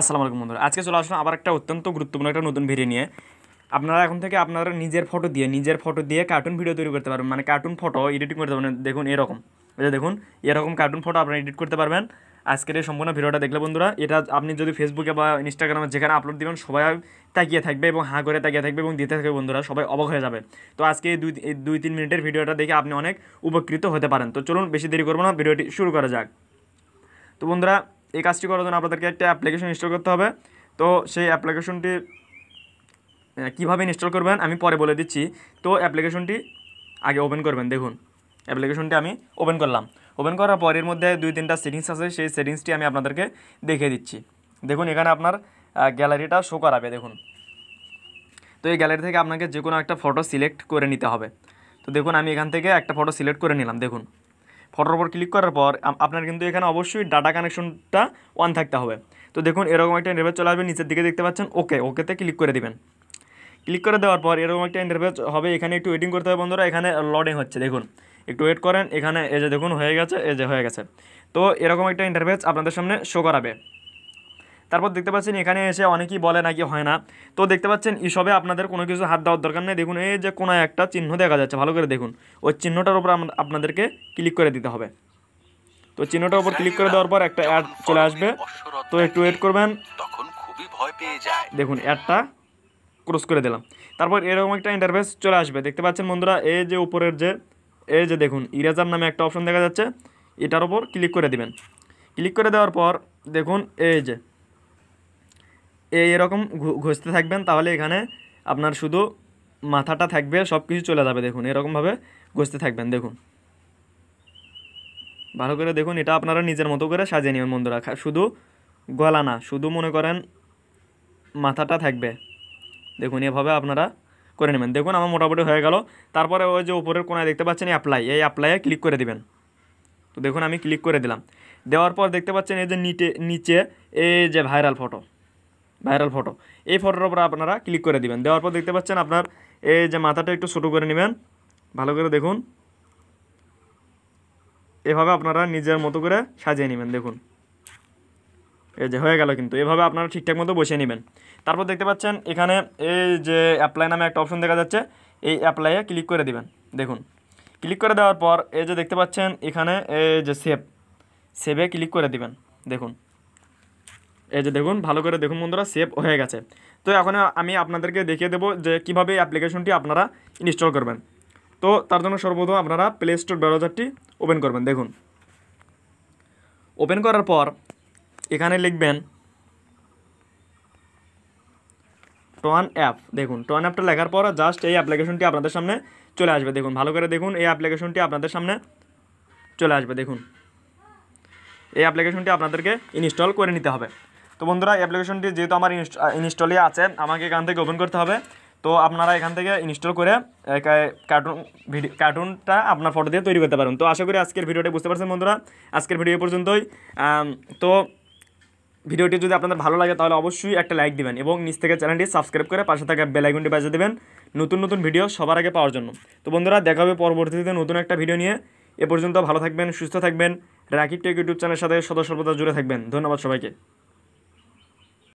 আসসালামু আলাইকুম বন্ধুরা আজকে চলে আসলাম আবার একটা অত্যন্ত গুরুত্বপূর্ণ একটা নতুন ভিডিও নিয়ে আপনারা এখন থেকে আপনারা নিজের ফটো দিয়ে নিজের ফটো দিয়ে কার্টুন ভিডিও তৈরি করতে পারবেন মানে কার্টুন ফটো এডিটিং করতে পারবেন দেখুন এরকম এটা দেখুন এরকম কার্টুন ফটো আপনারা এডিট করতে পারবেন আজকের এই সম্পূর্ণ ভিডিওটা দেখলে বন্ধুরা এটা আপনি যদি ফেসবুকে বা ইনস্টাগ্রামে যেখানে আপলোড দেবেন সবাই তাকিয়ে থাকবে এবং হাঁ করে তাকিয়ে থাকবে এবং দিতে থাকবে বন্ধুরা সবাই অবাক হয়ে যাবে তো আজকে এই দুই দুই তিন মিনিটের ভিডিওটা দেখে আপনি অনেক উপকৃত হতে পারেন তো চলুন বেশি দেরি করবো না ভিডিওটি শুরু করা যাক তো বন্ধুরা এই কাজটি করার জন্য আপনাদেরকে একটা অ্যাপ্লিকেশন ইনস্টল করতে হবে তো সেই অ্যাপ্লিকেশনটি কীভাবে ইনস্টল করবেন আমি পরে বলে দিচ্ছি তো অ্যাপ্লিকেশনটি আগে ওপেন করবেন দেখুন অ্যাপ্লিকেশনটি আমি ওপেন করলাম ওপেন করার পরের মধ্যে দুই তিনটা সেটিংস আছে সেই সেটিংসটি আমি আপনাদেরকে দেখিয়ে দিচ্ছি দেখুন এখানে আপনার গ্যালারিটা শো করাবে দেখুন তো এই গ্যালারি থেকে আপনাকে যে কোনো একটা ফটো সিলেক্ট করে নিতে হবে তো দেখুন আমি এখান থেকে একটা ফটো সিলেক্ট করে নিলাম দেখুন ফটোর ওপর ক্লিক করার পর আপনার কিন্তু এখানে অবশ্যই ডাটা কানেকশনটা ওয়ান থাকতে হবে তো দেখুন এরকম একটা ইন্টারভেজ চলে আসবে নিচের দিকে দেখতে পাচ্ছেন ওকে ওকেতে ক্লিক করে দেবেন ক্লিক করে দেওয়ার পর এরকম একটা ইন্টারভেজ হবে এখানে একটু ওয়েটিং করতে হবে বন্ধুরা এখানে লডিং হচ্ছে দেখুন একটু ওয়েট করেন এখানে এই যে দেখুন হয়ে গেছে এই যে হয়ে গেছে তো এরকম একটা ইন্টারভেজ আপনাদের সামনে শো করাবে তারপর দেখতে পাচ্ছেন এখানে এসে অনেকেই বলে নাকি হয় না তো দেখতে পাচ্ছেন এসবে আপনাদের কোনো কিছু হাত দেওয়ার দরকার নেই দেখুন এই যে কোনো একটা চিহ্ন দেখা যাচ্ছে ভালো করে দেখুন ওই চিহ্নটার উপর আপনাদেরকে ক্লিক করে দিতে হবে তো চিহ্নটার উপর ক্লিক করে দেওয়ার পর একটা অ্যাড চলে আসবে তো একটু ওয়েট করবেন তখন খুবই ভয় পেয়ে যায় দেখুন অ্যাডটা ক্রস করে দিলাম তারপর এরকম একটা ইন্টারভেস চলে আসবে দেখতে পাচ্ছেন বন্ধুরা এই যে উপরের যে এই যে দেখুন ইরেজার নামে একটা অপশন দেখা যাচ্ছে এটার উপর ক্লিক করে দিবেন ক্লিক করে দেওয়ার পর দেখুন এই যে এরকম ঘষতে থাকবেন তাহলে এখানে আপনার শুধু মাথাটা থাকবে সব কিছু চলে যাবে দেখুন এরকমভাবে ঘষতে থাকবেন দেখুন ভালো করে দেখুন এটা আপনারা নিজের মতো করে সাজিয়ে নেবেন বন্ধুরা শুধু গলা না শুধু মনে করেন মাথাটা থাকবে দেখুন এভাবে আপনারা করে নেবেন দেখুন আমার মোটামুটি হয়ে গেল তারপরে ওই যে উপরের কোনায় দেখতে পাচ্ছেন অ্যাপ্লাই এই অ্যাপ্লাইয়ে ক্লিক করে দিবেন তো দেখুন আমি ক্লিক করে দিলাম দেওয়ার পর দেখতে পাচ্ছেন এই যে নিচে নিচে এই যে ভাইরাল ফটো ভাইরাল ফটো এই ফটোর উপরে আপনারা ক্লিক করে দিবেন দেওয়ার পর দেখতে পাচ্ছেন আপনার এই যে মাথাটা একটু ছোটো করে নেবেন ভালো করে দেখুন এভাবে আপনারা নিজের মতো করে সাজিয়ে নেবেন দেখুন এই যে হয়ে গেল কিন্তু এভাবে আপনারা ঠিকঠাক মতো বসিয়ে নেবেন তারপর দেখতে পাচ্ছেন এখানে এই যে অ্যাপ্লাই নামে একটা অপশন দেখা যাচ্ছে এই অ্যাপ্লাইয়ে ক্লিক করে দিবেন দেখুন ক্লিক করে দেওয়ার পর এই যে দেখতে পাচ্ছেন এখানে এই যে সেভ সেভে ক্লিক করে দিবেন দেখুন এই যে দেখুন ভালো করে দেখুন বন্ধুরা সেভ হয়ে গেছে তো এখন আমি আপনাদেরকে দেখিয়ে দেবো যে কীভাবে অ্যাপ্লিকেশনটি আপনারা ইনস্টল করবেন তো তার জন্য সর্বপ্রথম আপনারা প্লে স্টোর ব্রাউজারটি ওপেন করবেন দেখুন ওপেন করার পর এখানে লিখবেন টন অ্যাপ দেখুন টন অ্যাপটা লেখার পর জাস্ট এই অ্যাপ্লিকেশনটি আপনাদের সামনে চলে আসবে দেখুন ভালো করে দেখুন এই অ্যাপ্লিকেশনটি আপনাদের সামনে চলে আসবে দেখুন এই অ্যাপ্লিকেশনটি আপনাদেরকে ইনস্টল করে নিতে হবে তো বন্ধুরা অ্যাপ্লিকেশনটি যেহেতু আমার ইনস্টলে আছে আমাকে এখান থেকে ওপেন করতে হবে তো আপনারা এখান থেকে ইনস্টল করে কার্টুন ভিডিও কার্টুনটা আপনার ফটো দিয়ে তৈরি করতে পারেন তো আশা করি আজকের ভিডিওটি বুঝতে পারছেন বন্ধুরা আজকের ভিডিও পর্যন্তই তো ভিডিওটি যদি আপনাদের ভালো লাগে তাহলে অবশ্যই একটা লাইক দিবেন এবং নিচ থেকে চ্যানেলটি সাবস্ক্রাইব করে পাশে থাকা বেলাইকনটি বাজিয়ে দেবেন নতুন নতুন ভিডিও সবার আগে পাওয়ার জন্য তো বন্ধুরা দেখা হবে পরবর্তীতে নতুন একটা ভিডিও নিয়ে এ পর্যন্ত ভালো থাকবেন সুস্থ থাকবেন রাকিব টেক ইউটিউব চ্যানেলের সাথে সদা সর্বদা জুড়ে থাকবেন ধন্যবাদ সবাইকে